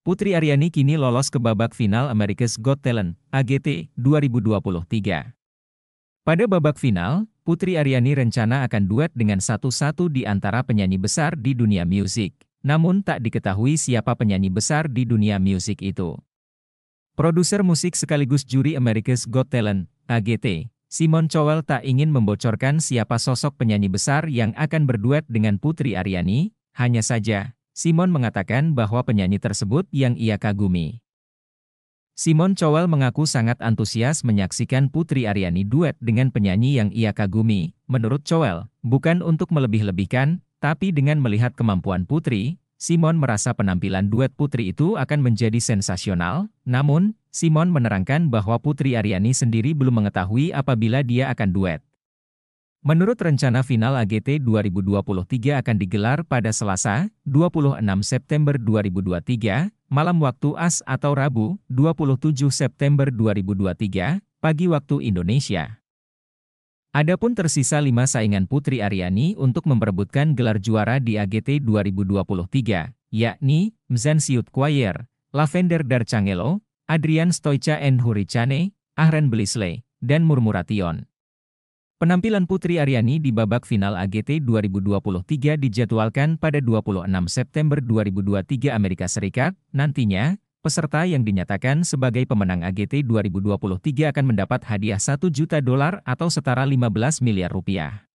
Putri Aryani kini lolos ke babak final America's Got Talent, AGT, 2023. Pada babak final, Putri Aryani rencana akan duet dengan satu-satu di antara penyanyi besar di dunia musik. Namun tak diketahui siapa penyanyi besar di dunia musik itu. Produser musik sekaligus juri America's Got Talent, AGT, Simon Cowell tak ingin membocorkan siapa sosok penyanyi besar yang akan berduet dengan Putri Aryani, hanya saja, Simon mengatakan bahwa penyanyi tersebut yang ia kagumi. Simon Cowell mengaku sangat antusias menyaksikan Putri Ariani duet dengan penyanyi yang ia kagumi. Menurut Cowell, bukan untuk melebih-lebihkan, tapi dengan melihat kemampuan Putri, Simon merasa penampilan duet Putri itu akan menjadi sensasional. Namun, Simon menerangkan bahwa Putri Ariani sendiri belum mengetahui apabila dia akan duet. Menurut rencana final AGT 2023 akan digelar pada Selasa, 26 September 2023, malam waktu AS atau Rabu, 27 September 2023, pagi waktu Indonesia. Adapun tersisa lima saingan Putri Aryani untuk memperebutkan gelar juara di AGT 2023, yakni Mzan Siut Kwayer, Lavender Darcangelo, Adrian Stoica and Huricane, Ahren Belisle, dan Murmuration. Penampilan Putri Aryani di babak final AGT 2023 dijadwalkan pada 26 September 2023 Amerika Serikat. Nantinya, peserta yang dinyatakan sebagai pemenang AGT 2023 akan mendapat hadiah 1 juta dolar atau setara 15 miliar rupiah.